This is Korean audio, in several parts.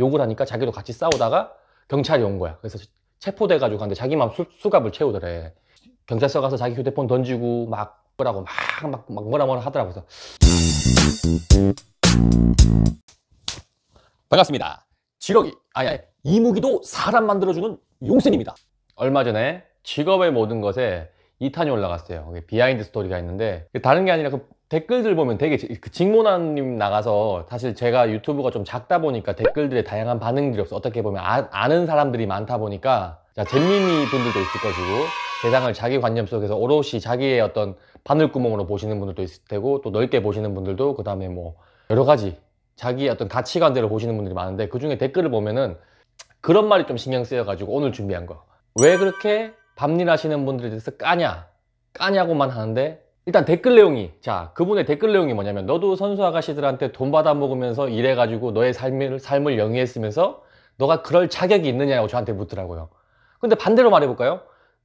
욕을 하니까 자기도 같이 싸우다가 경찰이 온 거야. 그래서 체포돼가지고 갔는데 자기맘 수, 갑을 채우더래. 경찰서 가서 자기 휴대폰 던지고 막 뭐라고 막, 막, 막 뭐라 뭐라 하더라고. 서 반갑습니다. 지러이아예 이무기도 사람 만들어주는 용쌤입니다. 얼마 전에 직업의 모든 것에 2탄이 올라갔어요. 비하인드 스토리가 있는데 다른 게 아니라 그 댓글들 보면 되게 그 직모나님 나가서 사실 제가 유튜브가 좀 작다 보니까 댓글들의 다양한 반응들이 없어 어떻게 보면 아, 는 사람들이 많다 보니까 자 잼미미 분들도 있을 것이고 세상을 자기 관념 속에서 오롯이 자기의 어떤 바늘구멍으로 보시는 분들도 있을 테고 또 넓게 보시는 분들도 그 다음에 뭐 여러 가지 자기의 어떤 가치관대로 보시는 분들이 많은데 그 중에 댓글을 보면은 그런 말이 좀 신경 쓰여가지고 오늘 준비한 거 왜 그렇게 밤일 하시는 분들에 대해서 까냐 까냐고만 하는데 일단 댓글 내용이 자 그분의 댓글 내용이 뭐냐면 너도 선수 아가씨들한테 돈 받아 먹으면서 일해가지고 너의 삶을 삶을 영위했으면서 너가 그럴 자격이 있느냐고 저한테 묻더라고요. 근데 반대로 말해볼까요?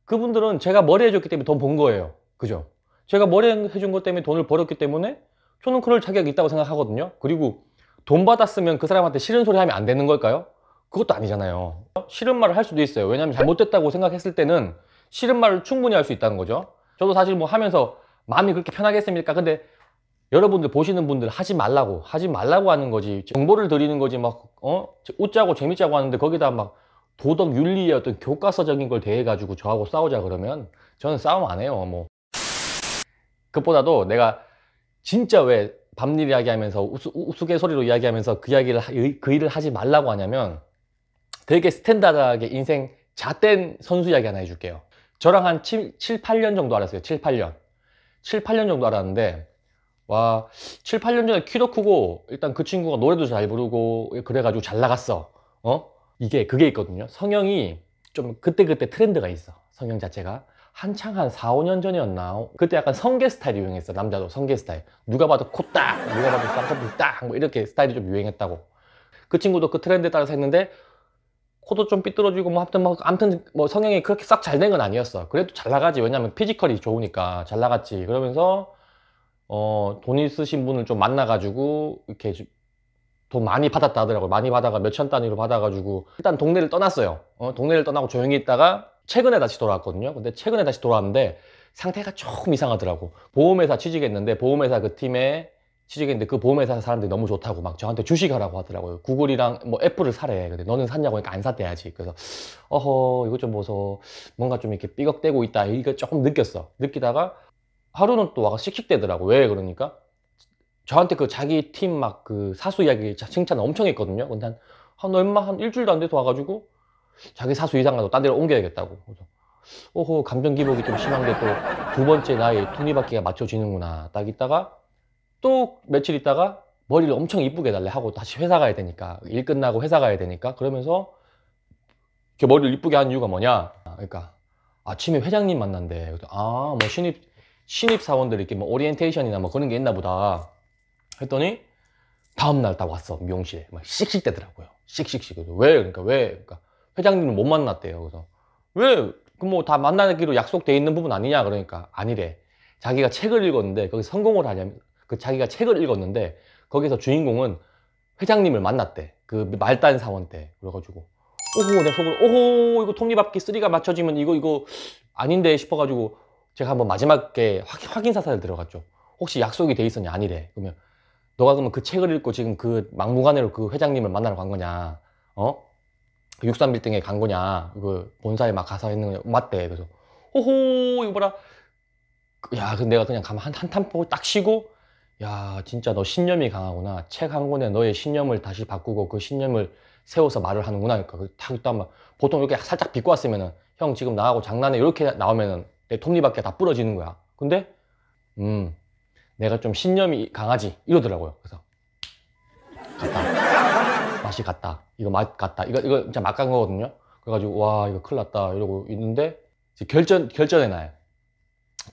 그분들은 제가 머리 해줬기 때문에 돈번 거예요. 그죠? 제가 머리 해준 것 때문에 돈을 벌었기 때문에 저는 그럴 자격이 있다고 생각하거든요. 그리고 돈 받았으면 그 사람한테 싫은 소리 하면 안 되는 걸까요? 그것도 아니잖아요. 싫은 말을 할 수도 있어요. 왜냐하면 잘못됐다고 생각했을 때는 싫은 말을 충분히 할 수 있다는 거죠. 저도 사실 뭐 하면서 마음이 그렇게 편하겠습니까? 근데 여러분들 보시는 분들 하지 말라고 하지 말라고 하는 거지 정보를 드리는 거지 막 어? 웃자고 재밌자고 하는데 거기다 막 도덕 윤리의 어떤 교과서적인 걸 대해 가지고 저하고 싸우자 그러면 저는 싸움 안 해요 뭐 그것보다도 내가 진짜 왜 밤일 이야기하면서 우스, 우스갯소리로 이야기하면서 그 이야기를 그 일을 하지 말라고 하냐면 되게 스탠다드하게 인생 잣된 선수 이야기 하나 해줄게요 저랑 한 7, 7 8년 정도 알았어요 7, 8년 7, 8년 정도 알았는데 와 7, 8년 전에 키도 크고 일단 그 친구가 노래도 잘 부르고 그래가지고 잘 나갔어 어? 이게 그게 있거든요 성형이 좀 그때그때 그때 트렌드가 있어 성형 자체가 한창 한 4, 5년 전이었나 그때 약간 성게 스타일이 유행했어 남자도 성게 스타일 누가 봐도 코딱 누가 봐도 쌍꺼풀 딱 뭐 이렇게 스타일이 좀 유행했다고 그 친구도 그 트렌드에 따라서 했는데 코도 좀 삐뚤어지고 뭐하무튼뭐 아무튼 뭐, 뭐 성형이 그렇게 싹 잘 된 건 아니었어. 그래도 잘 나가지. 왜냐면 피지컬이 좋으니까 잘 나갔지. 그러면서 어, 돈 있으신 분을 좀 만나가지고 이렇게 돈 많이 받았다 하더라고요. 많이 받아가 몇천 단위로 받아가지고 일단 동네를 떠났어요. 어, 동네를 떠나고 조용히 있다가 최근에 다시 돌아왔거든요. 근데 최근에 다시 돌아왔는데 상태가 조금 이상하더라고. 보험회사 취직했는데 보험회사 그 팀에 취직했는데 그 보험회사 사람들이 너무 좋다고 막 저한테 주식하라고 하더라고요. 구글이랑 뭐 애플을 사래. 근데 너는 샀냐고 하니까 안 샀대야지. 그래서 어허 이것 좀 보소. 뭔가 좀 이렇게 삐걱대고 있다. 이거 조금 느꼈어. 느끼다가 하루는 또 와서 씩씩대더라고. 왜 그러니까? 저한테 그 자기 팀 막 그 사수 이야기 칭찬 엄청 했거든요. 근데 한, 한 얼마 한 일주일도 안 돼서 와가지고 자기 사수 이상가도 딴 데로 옮겨야겠다고. 그래서 오호 감정 기복이 좀 심한 게또두 번째 나이 톱니바퀴가 맞춰지는구나. 딱 있다가 또 며칠 있다가 머리를 엄청 이쁘게 달래 하고 다시 회사 가야 되니까 일 끝나고 회사 가야 되니까 그러면서 이렇게 머리를 이쁘게 한 이유가 뭐냐 그러니까 아침에 회장님 만난대 아뭐 신입 신입 사원들 이렇게 뭐 오리엔테이션이나 뭐 그런 게 있나 보다 했더니 다음날 딱 왔어 미용실에 막 씩씩대더라고요 씩씩씩 그래서 왜 그러니까 왜 그러니까 회장님을 못 만났대요 그래서 왜 그 뭐 다 만나기로 약속돼 있는 부분 아니냐 그러니까 아니래 자기가 책을 읽었는데 거기 성공을 하냐면 그 자기가 책을 읽었는데 거기서 주인공은 회장님을 만났대. 그 말단 사원 때. 그래가지고 오호 내 속으로 오호 이거 톱니바퀴 쓰리가 맞춰지면 이거 이거 아닌데 싶어가지고 제가 한번 마지막에 확, 인 사사를 들어갔죠. 혹시 약속이 돼 있었냐 아니래. 그러면 너가 그러면 그 책을 읽고 지금 그 막무가내로 그 회장님을 만나러 간 거냐? 어? 그 63빌딩에 간 거냐? 그 본사에 막 가서 했는 거냐? 맞대. 그래서 오호 이거 봐라. 그, 야, 그 내가 그냥 가만 한, 한 탐포 딱 쉬고 야, 진짜 너 신념이 강하구나. 책 한 권에 너의 신념을 다시 바꾸고 그 신념을 세워서 말을 하는구나. 그러니까 그 딱 막, 보통 이렇게 살짝 비꼬 왔으면은, 형 지금 나하고 장난해. 이렇게 나오면은 내 톱니바퀴가 다 부러지는 거야. 근데, 음, 내가 좀 신념이 강하지. 이러더라고요. 그래서, 갔다. 맛이 갔다. 이거 맛 갔다. 이거, 이거 진짜 맛간 거거든요. 그래가지고, 와, 이거 큰일 났다. 이러고 있는데, 이제 결전, 결전의 날.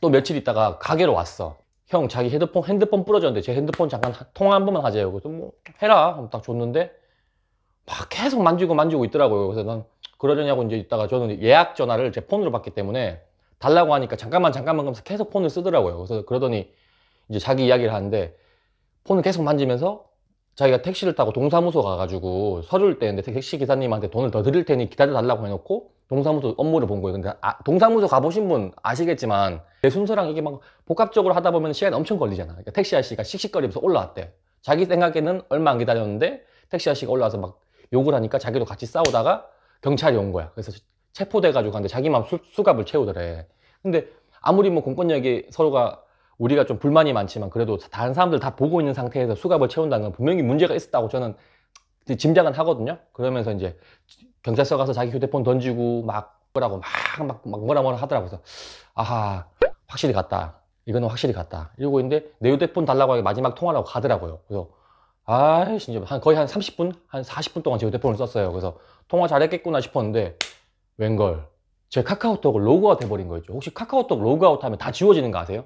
또 며칠 있다가 가게로 왔어. 형 자기 핸드폰 핸드폰 부러졌는데 제 핸드폰 잠깐 통화 한 번만 하재요. 그래서 뭐 해라. 딱 줬는데 막 계속 만지고 만지고 있더라고요. 그래서 난 그러려냐고 이제 있다가 저는 예약 전화를 제 폰으로 받기 때문에 달라고 하니까 잠깐만 잠깐만 하면서 계속 폰을 쓰더라고요. 그래서 그러더니 이제 자기 이야기를 하는데 폰을 계속 만지면서 자기가 택시를 타고 동사무소 가가지고 서류를 떼는데 택시 기사님한테 돈을 더 드릴 테니 기다려 달라고 해놓고 동사무소 업무를 본 거예요. 근데 아, 동사무소 가보신 분 아시겠지만 내 순서랑 이게 막 복합적으로 하다 보면 시간이 엄청 걸리잖아. 그러니까 택시 아저씨가 씩씩거리면서 올라왔대. 자기 생각에는 얼마 안 기다렸는데 택시 아저씨가 올라와서 막 욕을 하니까 자기도 같이 싸우다가 경찰이 온 거야. 그래서 체포돼가지고 갔는데 자기만 수, 수갑을 채우더래. 근데 아무리 뭐 공권력이 서로가 우리가 좀 불만이 많지만 그래도 다른 사람들 다 보고 있는 상태에서 수갑을 채운다는 건 분명히 문제가 있었다고 저는 짐작은 하거든요. 그러면서 이제 경찰서 가서 자기 휴대폰 던지고 막 뭐라고 막, 막, 막 뭐라 뭐라 하더라고요. 그래서 아하, 확실히 갔다. 이거는 확실히 갔다. 이러고 있는데 내 휴대폰 달라고 하기 마지막 통화라고 가더라고요. 그래서 아, 진짜 한 거의 한 30분, 한 40분 동안 제 휴대폰을 썼어요. 그래서 통화 잘했겠구나 싶었는데 웬걸 제 카카오톡을 로그아웃 해버린 거였죠. 혹시 카카오톡 로그아웃하면 다 지워지는 거 아세요?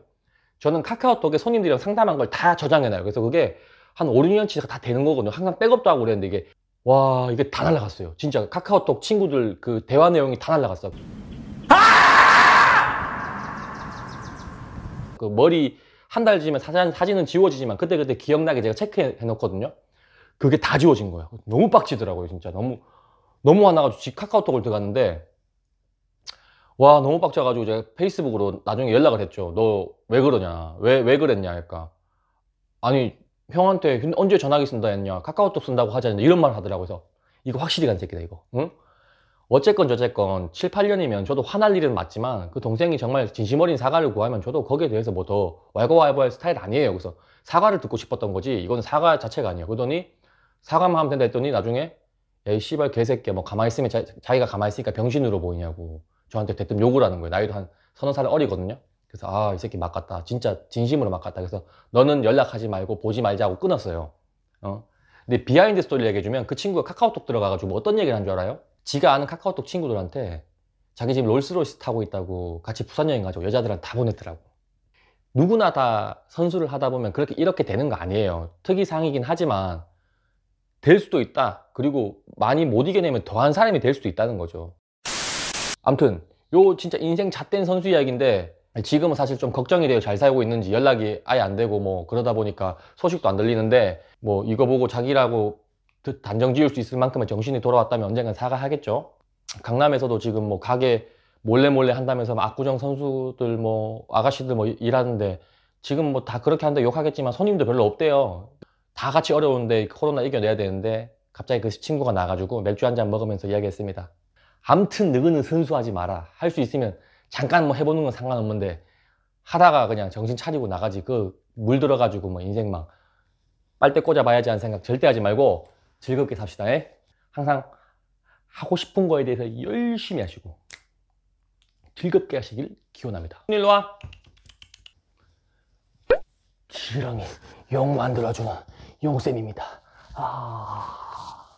저는 카카오톡에 손님들이랑 상담한 걸 다 저장해놔요. 그래서 그게 한 5, 6년치가 다 되는 거거든요. 항상 백업도 하고 그랬는데 이게 와 이게 다 날라갔어요. 진짜 카카오톡 친구들 그 대화 내용이 다 날라갔어. 아! 그 머리 한 달 지면 사진, 사진은 지워지지만 그때그때 그때 기억나게 제가 체크해 놓거든요. 그게 다 지워진 거예요. 너무 빡치더라고요, 진짜. 너무, 너무 화나가지고 카카오톡을 들어갔는데, 와, 너무 빡쳐가지고 제가 페이스북으로 나중에 연락을 했죠. 너 왜 그러냐? 왜, 왜 그랬냐? 그러니까. 아니, 형한테 언제 전화기 쓴다 했냐 카카오톡 쓴다고 하지 는데 이런 말을 하더라고 해서 이거 확실히 간 새끼다 이거 응? 어쨌건 저쨌건 7, 8년이면 저도 화날 일은 맞지만 그 동생이 정말 진심 어린 사과를 구하면 저도 거기에 대해서 뭐 더 왈가왈부할 스타일 아니에요 그래서 사과를 듣고 싶었던 거지 이건 사과 자체가 아니에요 그러더니 사과만 하면 된다 했더니 나중에 에이 씨발 개새끼 야뭐 가만히 있으면 자, 자기가 가만히 있으니까 병신으로 보이냐고 저한테 대뜸 욕을 하는 거예요 나이도 한 서너 살 어리거든요 그래서 아 이 새끼 막 갔다 진짜 진심으로 막 갔다 그래서 너는 연락하지 말고 보지 말자고 끊었어요 어 근데 비하인드 스토리를 얘기해주면 그 친구가 카카오톡 들어가가지고 어떤 얘기를 한 줄 알아요? 지가 아는 카카오톡 친구들한테 자기 집 롤스로이스 타고 있다고 같이 부산 여행 가지고 여자들한테 다 보냈더라고 누구나 다 선수를 하다 보면 그렇게 이렇게 되는 거 아니에요 특이사항이긴 하지만 될 수도 있다 그리고 많이 못 이겨내면 더한 사람이 될 수도 있다는 거죠 암튼 요 진짜 인생 잣된 선수 이야기인데 지금은 사실 좀 걱정이 돼요. 잘 살고 있는지 연락이 아예 안 되고 뭐 그러다 보니까 소식도 안 들리는데 뭐 이거 보고 자기라고 단정 지을 수 있을 만큼의 정신이 돌아왔다면 언젠간 사과하겠죠. 강남에서도 지금 뭐 가게 몰래 몰래 한다면서 압구정 선수들 뭐 아가씨들 뭐 일하는데 지금 뭐 다 그렇게 한다 욕하겠지만 손님도 별로 없대요. 다 같이 어려운데 코로나 이겨내야 되는데 갑자기 그 친구가 나가지고 맥주 한잔 먹으면서 이야기했습니다. 암튼 너희는 선수하지 마라. 할 수 있으면 잠깐 뭐 해보는 건 상관없는데 하다가 그냥 정신 차리고 나가지 그 물 들어가지고 뭐 인생 막 빨대 꽂아봐야지 하는 생각 절대 하지 말고 즐겁게 삽시다. 에? 예? 항상 하고 싶은 거에 대해서 열심히 하시고 즐겁게 하시길 기원합니다. 일로 와. 지렁이 용 만들어주는 용쌤입니다. 아...